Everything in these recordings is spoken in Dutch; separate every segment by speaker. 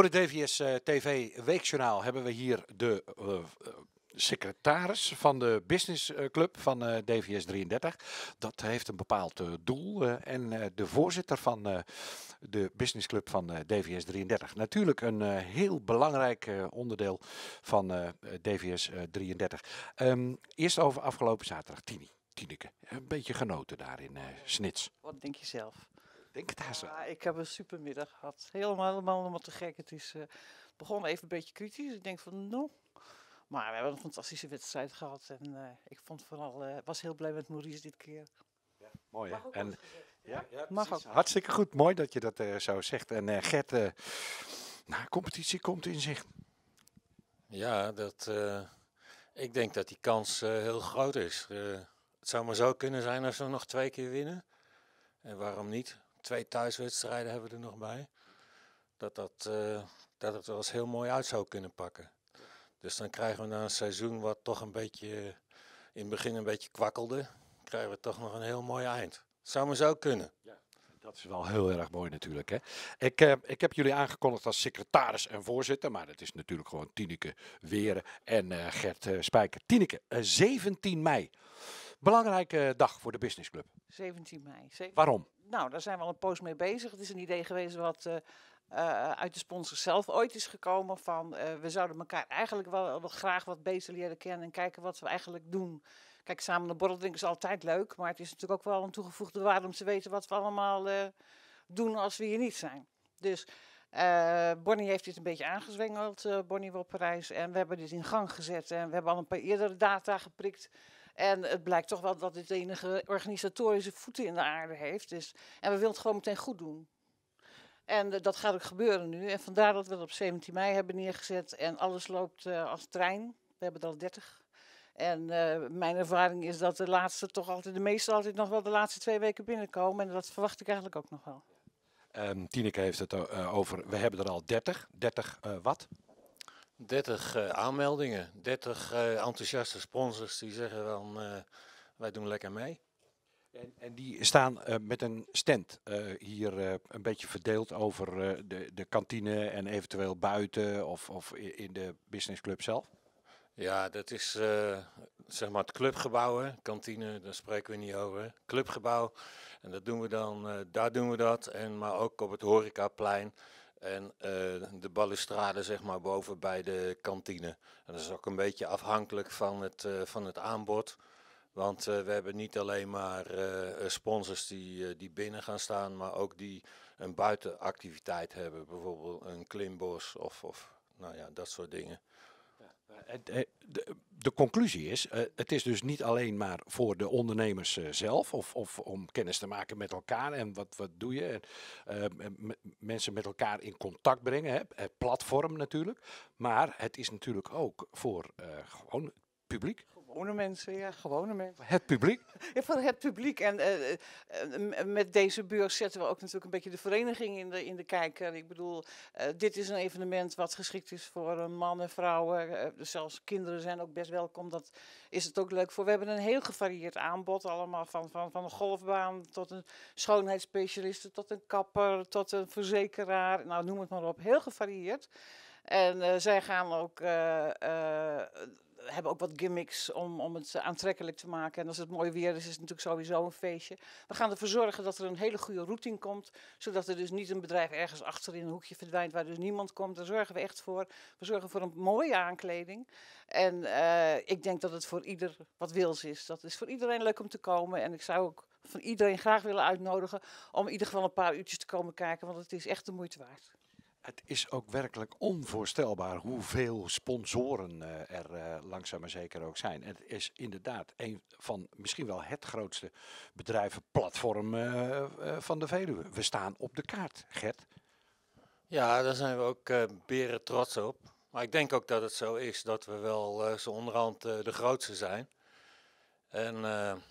Speaker 1: Voor het DVS eh, TV Weekjournaal hebben we hier de eh, eh, secretaris van de businessclub van DVS 33. Dat heeft een bepaald doel. en de voorzitter van de businessclub van DVS 33. Natuurlijk een heel belangrijk onderdeel van DVS 33. Ehm, eerst over afgelopen zaterdag, Tini. Tineke, een beetje genoten daarin, Snits.
Speaker 2: Wat denk je zelf? Denk het daar zo. ik heb een supermiddag gehad. Helemaal, helemaal, helemaal te gek. Het is uh, begon even een beetje kritisch. Ik denk van, nou... Maar we hebben een fantastische wedstrijd gehad. En eh, ik vond vooral, eh, was heel blij met Maurice dit keer. Ja, mooi hè? En, ja, ja
Speaker 1: Hartstikke goed. Mooi dat je dat uh, zo zegt. En Gert, nou, competitie komt in zicht.
Speaker 3: Ja, dat, ik denk dat die kans heel groot is. het zou maar zo kunnen zijn als we nog twee keer winnen. En waarom niet? twee thuiswedstrijden hebben we er nog bij. Dat, dat, uh, dat het wel eens heel mooi uit zou kunnen pakken. Dus dan krijgen we na een seizoen wat toch een beetje in het begin een beetje kwakkelde, krijgen we toch nog een heel mooi eind. Zou maar zo kunnen. Ja. Dat is wel heel erg mooi natuurlijk. Hè? Ik, eh, ik heb jullie aangekondigd als secretaris en voorzitter.
Speaker 1: Maar dat is natuurlijk gewoon Tineke Weren en eh, Gert eh, Spijker. Tineke, 17 mei. Belangrijke dag voor de Business Club.
Speaker 2: 17 mei. Waarom? Nou, daar zijn we al een poos mee bezig. Het is een idee geweest wat eh, eh, uit de sponsor zelf ooit is gekomen. Van eh, we zouden elkaar eigenlijk wel, graag wat beter leren kennen en kijken wat we eigenlijk doen. Kijk, samen de borrel drinken is altijd leuk, maar het is natuurlijk ook wel een toegevoegde waarde om te weten wat we allemaal doen als we hier niet zijn. Dus uh, Bonnie heeft dit een beetje aangezwengeld, uh, Bonnie wil Parijs. En we hebben dit in gang gezet. En we hebben al een paar eerdere data geprikt. En het blijkt toch wel dat dit enige organisatorische voeten in de aarde heeft. Dus, en we willen het gewoon meteen goed doen. En eh, dat gaat ook gebeuren nu. En vandaar dat we het op 17 mei hebben neergezet. En alles loopt eh, als trein. We hebben er al 30. En eh, mijn ervaring is dat de laatste toch altijd, de meeste altijd nog wel de laatste twee weken binnenkomen. En dat verwacht ik eigenlijk ook nog wel.
Speaker 1: Um, Tineke heeft het over, we hebben er al 30. 30 uh, wat?
Speaker 3: 30 eh, aanmeldingen, 30 eh, enthousiaste sponsors die zeggen van eh, wij doen lekker mee. En, en die
Speaker 1: staan met een stand hier een beetje verdeeld over de, de kantine en eventueel buiten of, of in de businessclub zelf?
Speaker 3: Ja, dat is zeg maar het clubgebouw, hè. kantine, daar spreken we niet over. Clubgebouw, en dat doen we dan, daar doen we dat. En, maar ook op het horecaplein en eh, de balustrade zeg maar boven bij de kantine. dat is ook een beetje afhankelijk van het, eh, van het aanbod. Want eh, we hebben niet alleen maar sponsors die, die binnen gaan staan, maar ook die een buitenactiviteit hebben. Bijvoorbeeld een klimbos of, of nou ja, dat soort dingen. Eh, eh,
Speaker 1: de conclusie is, eh, het is dus niet alleen maar voor de ondernemers zelf of, of om kennis te maken met elkaar en wat, wat doe je. En, mensen met elkaar in contact brengen, het platform natuurlijk. Maar
Speaker 2: het is natuurlijk ook voor gewoon het publiek. Gewone mensen, ja, gewone mensen.
Speaker 1: Het publiek?
Speaker 2: Ja, van het publiek. En eh, eh, met deze beurs zetten we ook natuurlijk een beetje de vereniging in de, in de kijker. Ik bedoel, eh, dit is een evenement wat geschikt is voor mannen, vrouwen. Dus zelfs kinderen zijn ook best welkom. Dat is het ook leuk voor. We hebben een heel gevarieerd aanbod. Allemaal van, van, van een golfbaan tot een schoonheidsspecialiste, tot een kapper, tot een verzekeraar. Nou, noem het maar op. Heel gevarieerd. En zij gaan ook hebben ook wat gimmicks om, om het eh, aantrekkelijk te maken. En als het mooi weer is, is het natuurlijk sowieso een feestje. We gaan ervoor zorgen dat er een hele goede routing komt. Zodat er dus niet een bedrijf ergens achter in een hoekje verdwijnt waar dus niemand komt. Daar zorgen we echt voor. We zorgen voor een mooie aankleding. En eh, ik denk dat het voor ieder wat wils is. Dat is voor iedereen leuk om te komen. En ik zou ook van iedereen graag willen uitnodigen om in ieder geval een paar uurtjes te komen kijken. Want het is echt de moeite waard.
Speaker 1: Het is ook werkelijk onvoorstelbaar hoeveel sponsoren eh, er eh, langzaam maar zeker ook zijn. het is inderdaad een van misschien wel het grootste bedrijvenplatform eh, van de Veluwe. We staan op de kaart, Gert.
Speaker 3: Ja, daar zijn we ook beren trots op. Maar ik denk ook dat het zo is dat we wel uh, zo onderhand de grootste zijn. En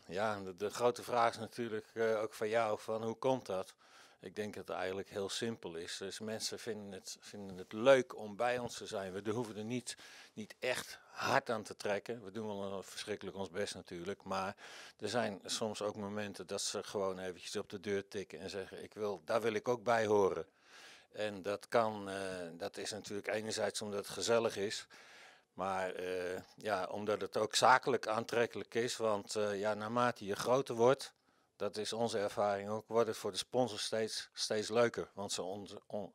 Speaker 3: ja, de, de, grote vraag is natuurlijk ook van jou, van hoe komt dat? Ik denk dat het eigenlijk heel simpel is. Dus mensen vinden het, vinden het leuk om bij ons te zijn. We hoeven er niet, niet echt hard aan te trekken. We doen wel verschrikkelijk ons best natuurlijk. Maar er zijn soms ook momenten dat ze gewoon eventjes op de deur tikken en zeggen: ik wil, daar wil ik ook bij horen. En dat kan, eh, dat is natuurlijk enerzijds omdat het gezellig is. Maar eh, ja, omdat het ook zakelijk aantrekkelijk is. Want eh, ja, naarmate je groter wordt, dat is onze ervaring ook, wordt het voor de sponsors steeds, steeds leuker. Want ze, on,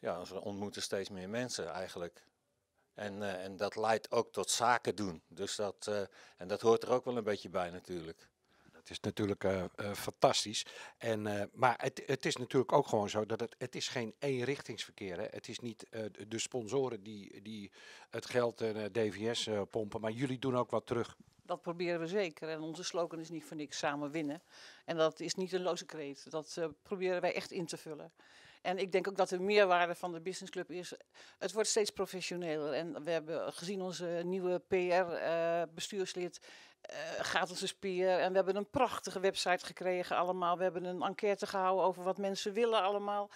Speaker 3: ja, ze ontmoeten steeds meer mensen eigenlijk. En, eh, en dat leidt ook tot zaken doen. Dus dat, eh, en dat hoort er ook wel een beetje bij natuurlijk.
Speaker 1: Dat is natuurlijk eh, fantastisch. En, maar het, het is natuurlijk ook gewoon zo dat het, het is geen eenrichtingsverkeer is. Het is niet de sponsoren die, die het geld naar DVS pompen, maar jullie doen ook wat terug
Speaker 2: dat proberen we zeker. En onze slogan is niet voor niks samen winnen. En dat is niet een loze kreet. Dat eh, proberen wij echt in te vullen. En ik denk ook dat de meerwaarde van de Business Club is. Het wordt steeds professioneler. En we hebben gezien onze nieuwe PR-bestuurslid. Eh, uh, eh, gaat onze speer. En we hebben een prachtige website gekregen allemaal. We hebben een enquête gehouden over wat mensen willen allemaal.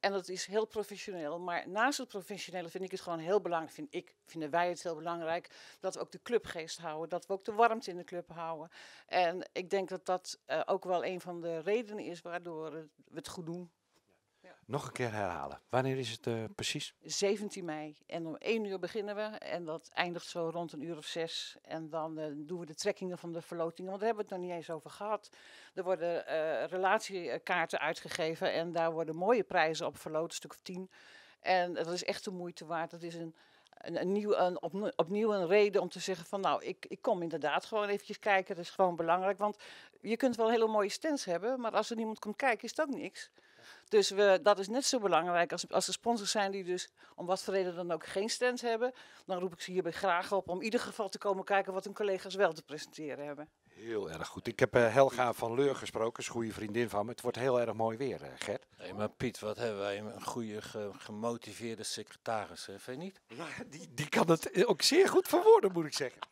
Speaker 2: En dat is heel professioneel. Maar naast het professionele vind ik het gewoon heel belangrijk, vind ik, vinden wij het heel belangrijk, dat we ook de clubgeest houden. Dat we ook de warmte in de club houden. En ik denk dat dat eh, ook wel een van de redenen is waardoor we het goed doen.
Speaker 1: Nog een keer herhalen. Wanneer is het eh, precies?
Speaker 2: 17 mei. En om 1 uur beginnen we. En dat eindigt zo rond een uur of zes. En dan eh, doen we de trekkingen van de verlotingen. Want daar hebben we het nog niet eens over gehad. Er worden eh, relatiekaarten uitgegeven. En daar worden mooie prijzen op verloot, een stuk of tien. En dat is echt de moeite waard. Dat is een. Een, nieuw, een, opnieuw een reden om te zeggen van nou, ik, ik kom inderdaad gewoon eventjes kijken. Dat is gewoon belangrijk. Want je kunt wel hele mooie stands hebben, maar als er niemand komt kijken, is dat niks. Dus we, dat is net zo belangrijk als, als er sponsors zijn die dus om wat voor reden dan ook geen stands hebben. Dan roep ik ze hierbij graag op om in ieder geval te komen kijken wat hun collega's wel te presenteren hebben.
Speaker 1: Heel erg goed. Ik heb uh, Helga van Leur gesproken, is een goede vriendin van me. Het wordt heel erg mooi weer, eh,
Speaker 3: Gert. Nee, maar Piet, wat hebben wij een goede, gemotiveerde secretaris, hè? vind je niet? Ja, die, die kan
Speaker 1: het ook zeer goed verwoorden, moet ik zeggen.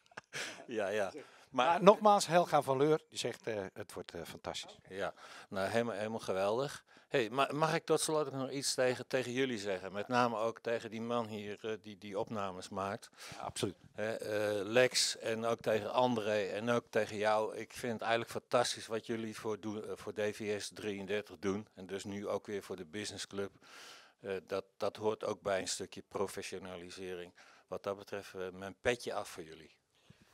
Speaker 3: ja, ja. Maar, nogmaals, Helga van Leur, die zegt eh, het wordt eh, fantastisch. Ja, nou helemaal, helemaal geweldig. Hey, mag ik tot slot nog iets tegen, tegen jullie zeggen? Met name ook tegen die man hier eh, die die opnames maakt. Ja, absoluut. Lex en ook tegen André en ook tegen jou. Ik vind het eigenlijk fantastisch wat jullie voor, voor DVS 33 doen. En dus nu ook weer voor de Business Club. dat, dat hoort ook bij een stukje professionalisering. Wat dat betreft, mijn petje af voor jullie.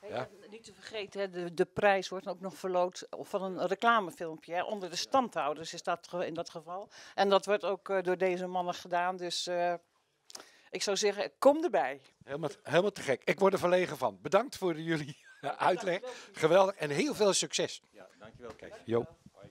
Speaker 2: Ja. Eh, niet te vergeten, hè, de, de, prijs wordt ook nog verloot eh, van een reclamefilmpje. Hè. Onder de standhouders is dat in dat geval. En dat wordt ook eh, door deze mannen gedaan. Dus ik zou zeggen, kom erbij.
Speaker 1: Helemaal, helemaal te gek. Ik word er verlegen van. Bedankt voor jullie uitleg. Geweldig en heel veel succes. Ja, dankjewel. Kijk. Jo.